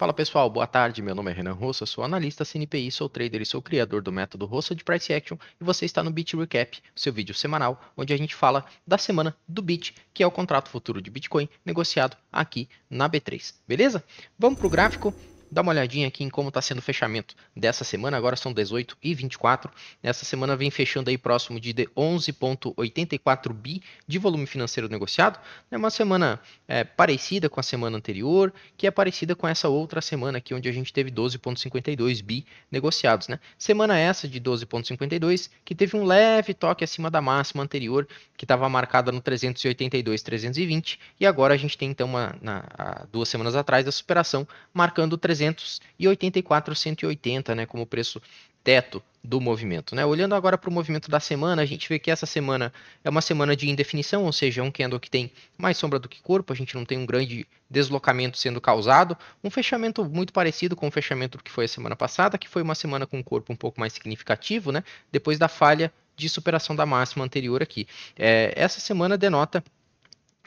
Fala pessoal, boa tarde. Meu nome é Renan Rossa, sou analista CNPI, sou trader e sou criador do método Rossa de Price Action e você está no Bit Recap, seu vídeo semanal onde a gente fala da semana do Bit, que é o contrato futuro de Bitcoin negociado aqui na B3. Beleza? Vamos para o gráfico dá uma olhadinha aqui em como está sendo o fechamento dessa semana. Agora são 18 e 24. Nessa semana vem fechando aí próximo de 11,84 bi de volume financeiro negociado. É uma semana é, parecida com a semana anterior, que é parecida com essa outra semana aqui, onde a gente teve 12,52 bi negociados. Né? Semana essa de 12,52 que teve um leve toque acima da máxima anterior, que estava marcada no 382, 320. E agora a gente tem então uma, na, duas semanas atrás a superação marcando 300. 384,180, né, como preço teto do movimento. Né? Olhando agora para o movimento da semana, a gente vê que essa semana é uma semana de indefinição, ou seja, é um candle que tem mais sombra do que corpo, a gente não tem um grande deslocamento sendo causado. Um fechamento muito parecido com o fechamento que foi a semana passada, que foi uma semana com um corpo um pouco mais significativo, né? depois da falha de superação da máxima anterior aqui. É, essa semana denota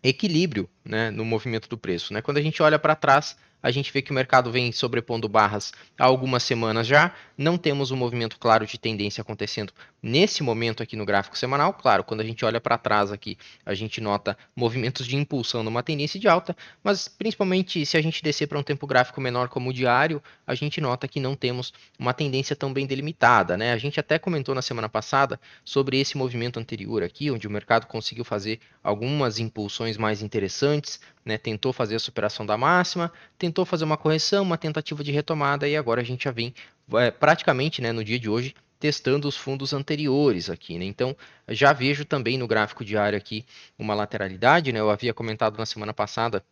equilíbrio né, no movimento do preço. Né? Quando a gente olha para trás, a gente vê que o mercado vem sobrepondo barras há algumas semanas já. Não temos um movimento claro de tendência acontecendo nesse momento aqui no gráfico semanal. Claro, quando a gente olha para trás aqui, a gente nota movimentos de impulsão numa tendência de alta, mas principalmente se a gente descer para um tempo gráfico menor como o diário, a gente nota que não temos uma tendência tão bem delimitada, né? A gente até comentou na semana passada sobre esse movimento anterior aqui, onde o mercado conseguiu fazer algumas impulsões mais interessantes, né, tentou fazer a superação da máxima, tentou fazer uma correção, uma tentativa de retomada, e agora a gente já vem é, praticamente né, no dia de hoje testando os fundos anteriores aqui. Né? Então, já vejo também no gráfico diário aqui uma lateralidade. Né? Eu havia comentado na semana passada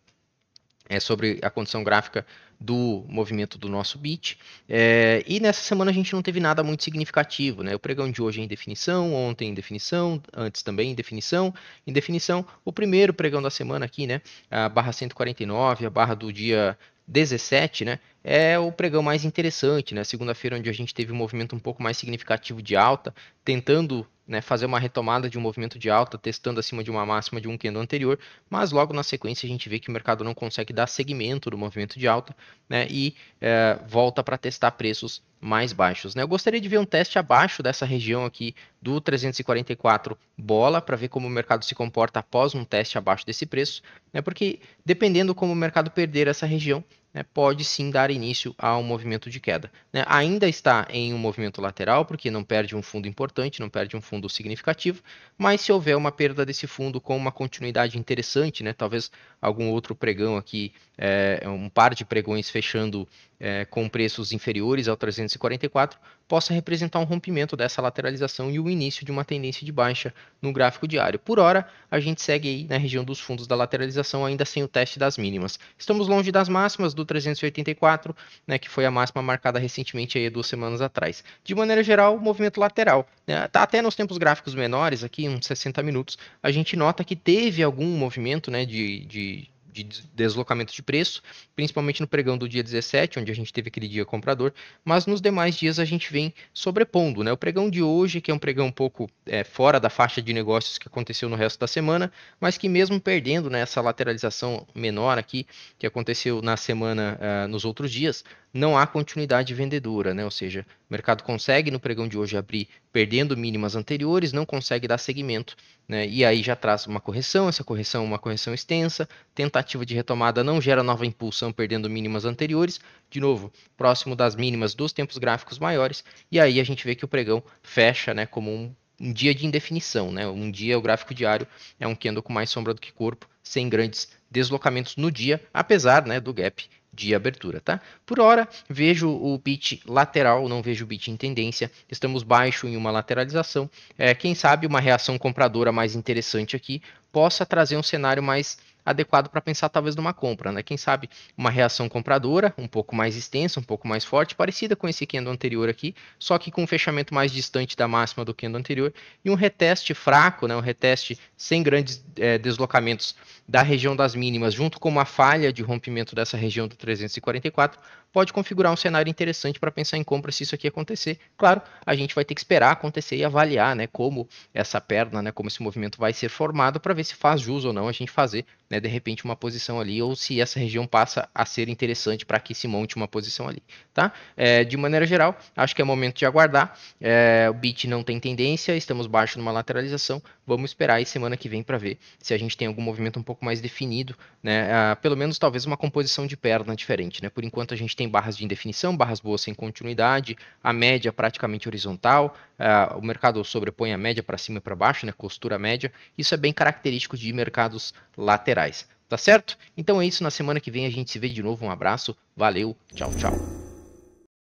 é, sobre a condição gráfica do movimento do nosso bit. É, e nessa semana a gente não teve nada muito significativo, né? O pregão de hoje é em definição, ontem em definição, antes também em definição, em definição. O primeiro pregão da semana aqui, né? A barra 149, a barra do dia 17, né? É o pregão mais interessante, né? Segunda-feira, onde a gente teve um movimento um pouco mais significativo de alta, tentando né, fazer uma retomada de um movimento de alta, testando acima de uma máxima de um candle anterior, mas logo na sequência a gente vê que o mercado não consegue dar segmento do movimento de alta né, e é, volta para testar preços mais baixos. Né? Eu gostaria de ver um teste abaixo dessa região aqui do 344 bola para ver como o mercado se comporta após um teste abaixo desse preço, né? porque dependendo como o mercado perder essa região, né, pode sim dar início a um movimento de queda. Né? Ainda está em um movimento lateral, porque não perde um fundo importante, não perde um fundo significativo, mas se houver uma perda desse fundo com uma continuidade interessante, né, talvez algum outro pregão aqui, é, um par de pregões fechando é, com preços inferiores ao 344, possa representar um rompimento dessa lateralização e o início de uma tendência de baixa no gráfico diário. Por hora, a gente segue aí na região dos fundos da lateralização, ainda sem o teste das mínimas. Estamos longe das máximas do do 384, né, que foi a máxima marcada recentemente aí duas semanas atrás. De maneira geral, movimento lateral. Né, tá até nos tempos gráficos menores, aqui uns 60 minutos, a gente nota que teve algum movimento né, de, de de deslocamento de preço, principalmente no pregão do dia 17, onde a gente teve aquele dia comprador, mas nos demais dias a gente vem sobrepondo. Né? O pregão de hoje, que é um pregão um pouco é, fora da faixa de negócios que aconteceu no resto da semana, mas que mesmo perdendo né, essa lateralização menor aqui que aconteceu na semana, uh, nos outros dias, não há continuidade vendedora, né? Ou seja, o mercado consegue no pregão de hoje abrir perdendo mínimas anteriores, não consegue dar seguimento, né? E aí já traz uma correção, essa correção é uma correção extensa, tentativa de retomada não gera nova impulsão perdendo mínimas anteriores, de novo, próximo das mínimas dos tempos gráficos maiores, e aí a gente vê que o pregão fecha, né, como um um dia de indefinição, né? Um dia o gráfico diário é um candle com mais sombra do que corpo, sem grandes deslocamentos no dia, apesar né, do gap de abertura, tá? Por hora, vejo o bit lateral, não vejo o bit em tendência, estamos baixo em uma lateralização, é, quem sabe uma reação compradora mais interessante aqui possa trazer um cenário mais adequado para pensar talvez numa compra, né? Quem sabe uma reação compradora um pouco mais extensa, um pouco mais forte, parecida com esse candle anterior aqui, só que com um fechamento mais distante da máxima do candle anterior e um reteste fraco, né? Um reteste sem grandes é, deslocamentos da região das mínimas, junto com uma falha de rompimento dessa região do 344, pode configurar um cenário interessante para pensar em compra se isso aqui acontecer. Claro, a gente vai ter que esperar acontecer e avaliar, né, como essa perna, né, como esse movimento vai ser formado para ver se faz jus ou não a gente fazer, né, de repente uma posição ali ou se essa região passa a ser interessante para que se monte uma posição ali, tá? É, de maneira geral, acho que é momento de aguardar. É, o bit não tem tendência, estamos baixo numa lateralização. Vamos esperar aí semana que vem para ver se a gente tem algum movimento um pouco mais definido, né? Ah, pelo menos talvez uma composição de perna diferente, né? Por enquanto a gente tem barras de indefinição, barras boas sem continuidade, a média praticamente horizontal, uh, o mercado sobrepõe a média para cima e para baixo, né, costura média. Isso é bem característico de mercados laterais. Tá certo? Então é isso. Na semana que vem a gente se vê de novo. Um abraço, valeu, tchau, tchau.